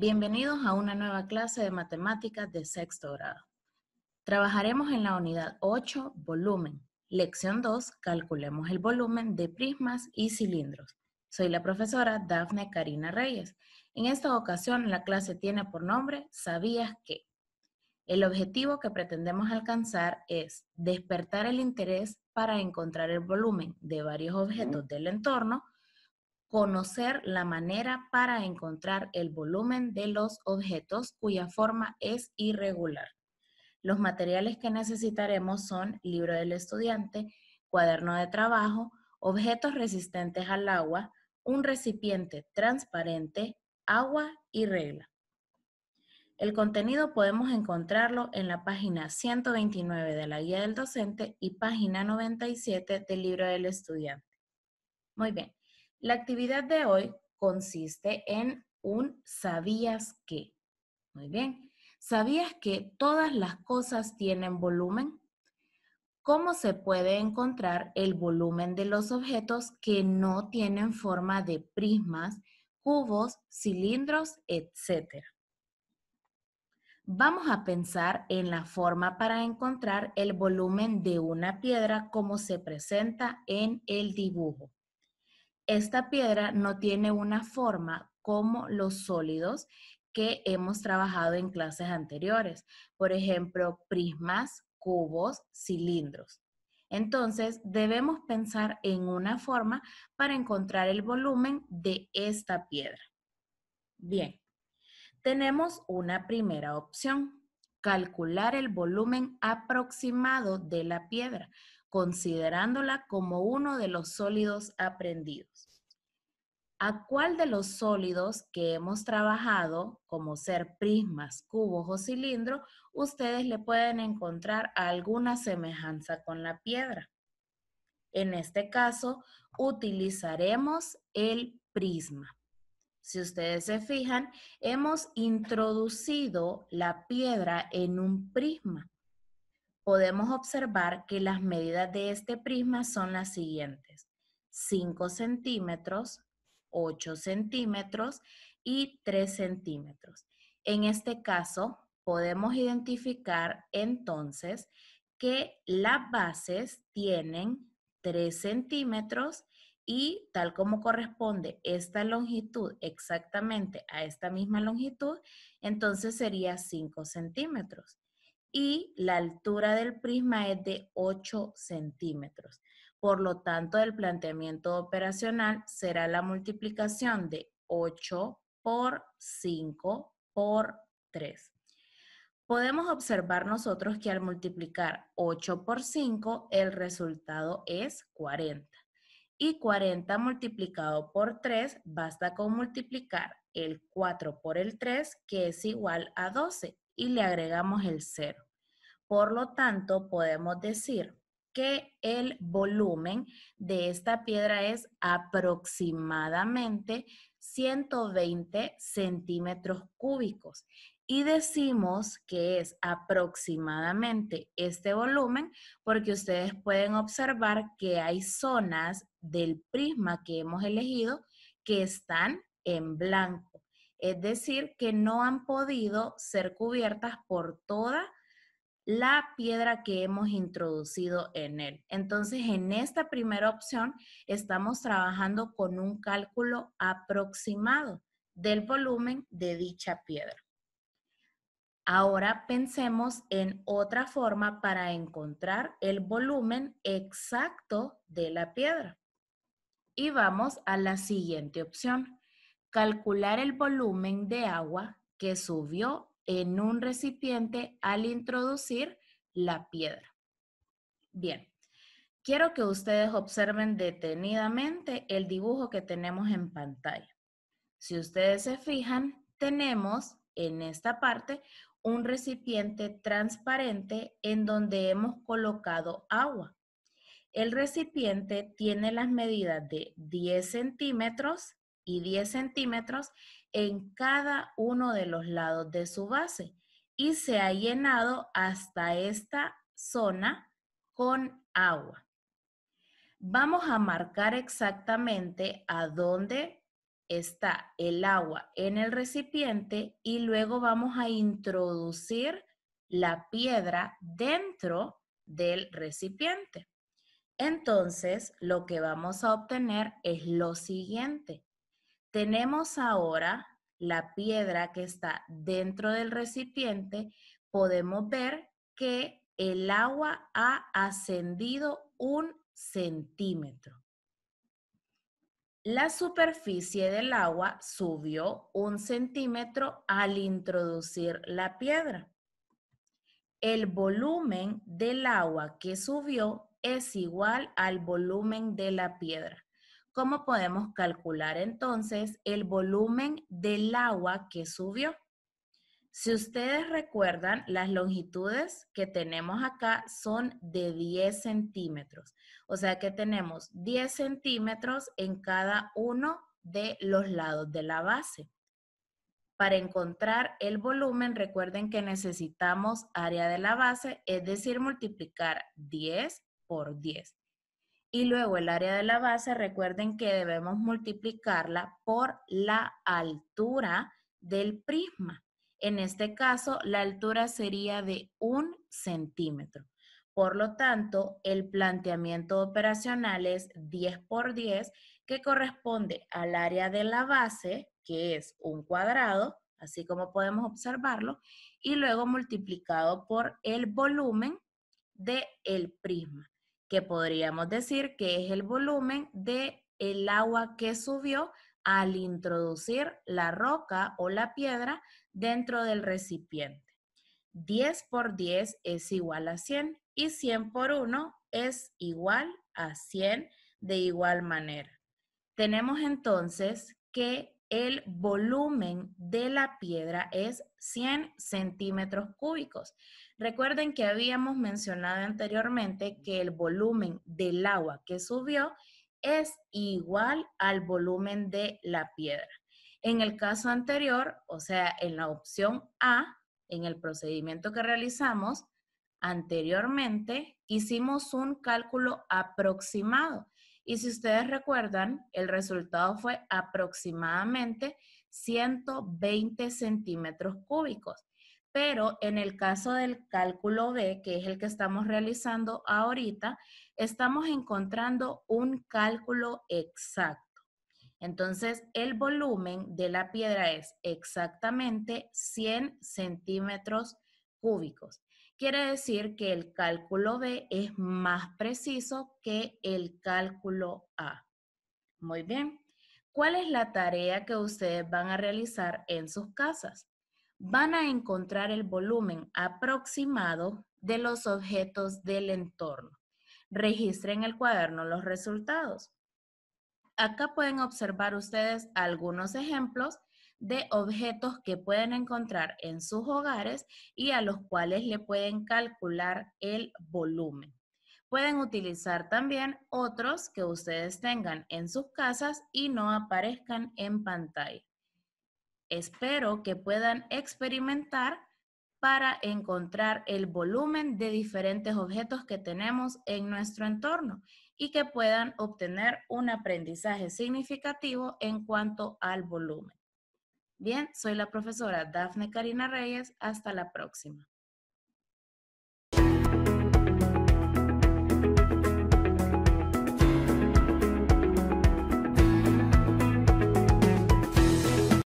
Bienvenidos a una nueva clase de matemáticas de sexto grado. Trabajaremos en la unidad 8, volumen. Lección 2, calculemos el volumen de prismas y cilindros. Soy la profesora Dafne Karina Reyes. En esta ocasión la clase tiene por nombre ¿Sabías qué? El objetivo que pretendemos alcanzar es despertar el interés para encontrar el volumen de varios objetos del entorno conocer la manera para encontrar el volumen de los objetos cuya forma es irregular. Los materiales que necesitaremos son libro del estudiante, cuaderno de trabajo, objetos resistentes al agua, un recipiente transparente, agua y regla. El contenido podemos encontrarlo en la página 129 de la guía del docente y página 97 del libro del estudiante. Muy bien, la actividad de hoy consiste en un ¿sabías que? Muy bien. ¿Sabías que todas las cosas tienen volumen? ¿Cómo se puede encontrar el volumen de los objetos que no tienen forma de prismas, cubos, cilindros, etcétera? Vamos a pensar en la forma para encontrar el volumen de una piedra como se presenta en el dibujo. Esta piedra no tiene una forma como los sólidos que hemos trabajado en clases anteriores. Por ejemplo, prismas, cubos, cilindros. Entonces, debemos pensar en una forma para encontrar el volumen de esta piedra. Bien, tenemos una primera opción, calcular el volumen aproximado de la piedra considerándola como uno de los sólidos aprendidos. ¿A cuál de los sólidos que hemos trabajado, como ser prismas, cubos o cilindros, ustedes le pueden encontrar alguna semejanza con la piedra? En este caso, utilizaremos el prisma. Si ustedes se fijan, hemos introducido la piedra en un prisma podemos observar que las medidas de este prisma son las siguientes. 5 centímetros, 8 centímetros y 3 centímetros. En este caso, podemos identificar entonces que las bases tienen 3 centímetros y tal como corresponde esta longitud exactamente a esta misma longitud, entonces sería 5 centímetros y la altura del prisma es de 8 centímetros. Por lo tanto, el planteamiento operacional será la multiplicación de 8 por 5 por 3. Podemos observar nosotros que al multiplicar 8 por 5, el resultado es 40. Y 40 multiplicado por 3, basta con multiplicar el 4 por el 3, que es igual a 12 y le agregamos el cero. Por lo tanto, podemos decir que el volumen de esta piedra es aproximadamente 120 centímetros cúbicos y decimos que es aproximadamente este volumen porque ustedes pueden observar que hay zonas del prisma que hemos elegido que están en blanco es decir, que no han podido ser cubiertas por toda la piedra que hemos introducido en él. Entonces, en esta primera opción, estamos trabajando con un cálculo aproximado del volumen de dicha piedra. Ahora pensemos en otra forma para encontrar el volumen exacto de la piedra. Y vamos a la siguiente opción calcular el volumen de agua que subió en un recipiente al introducir la piedra. Bien, quiero que ustedes observen detenidamente el dibujo que tenemos en pantalla. Si ustedes se fijan, tenemos en esta parte un recipiente transparente en donde hemos colocado agua. El recipiente tiene las medidas de 10 centímetros y 10 centímetros en cada uno de los lados de su base y se ha llenado hasta esta zona con agua. Vamos a marcar exactamente a dónde está el agua en el recipiente y luego vamos a introducir la piedra dentro del recipiente. Entonces, lo que vamos a obtener es lo siguiente tenemos ahora la piedra que está dentro del recipiente, podemos ver que el agua ha ascendido un centímetro. La superficie del agua subió un centímetro al introducir la piedra. El volumen del agua que subió es igual al volumen de la piedra. ¿Cómo podemos calcular entonces el volumen del agua que subió? Si ustedes recuerdan, las longitudes que tenemos acá son de 10 centímetros. O sea que tenemos 10 centímetros en cada uno de los lados de la base. Para encontrar el volumen, recuerden que necesitamos área de la base, es decir, multiplicar 10 por 10 y luego el área de la base, recuerden que debemos multiplicarla por la altura del prisma. En este caso, la altura sería de un centímetro. Por lo tanto, el planteamiento operacional es 10 por 10, que corresponde al área de la base, que es un cuadrado, así como podemos observarlo, y luego multiplicado por el volumen del el prisma que podríamos decir que es el volumen de el agua que subió al introducir la roca o la piedra dentro del recipiente. 10 por 10 es igual a 100 y 100 por 1 es igual a 100 de igual manera. Tenemos entonces que el volumen de la piedra es 100 centímetros cúbicos. Recuerden que habíamos mencionado anteriormente que el volumen del agua que subió es igual al volumen de la piedra. En el caso anterior, o sea, en la opción A, en el procedimiento que realizamos anteriormente, hicimos un cálculo aproximado. Y si ustedes recuerdan, el resultado fue aproximadamente 120 centímetros cúbicos pero en el caso del cálculo B, que es el que estamos realizando ahorita, estamos encontrando un cálculo exacto. Entonces, el volumen de la piedra es exactamente 100 centímetros cúbicos. Quiere decir que el cálculo B es más preciso que el cálculo A. Muy bien. ¿Cuál es la tarea que ustedes van a realizar en sus casas? van a encontrar el volumen aproximado de los objetos del entorno. Registren en el cuaderno los resultados. Acá pueden observar ustedes algunos ejemplos de objetos que pueden encontrar en sus hogares y a los cuales le pueden calcular el volumen. Pueden utilizar también otros que ustedes tengan en sus casas y no aparezcan en pantalla. Espero que puedan experimentar para encontrar el volumen de diferentes objetos que tenemos en nuestro entorno y que puedan obtener un aprendizaje significativo en cuanto al volumen. Bien, soy la profesora Dafne Karina Reyes. Hasta la próxima.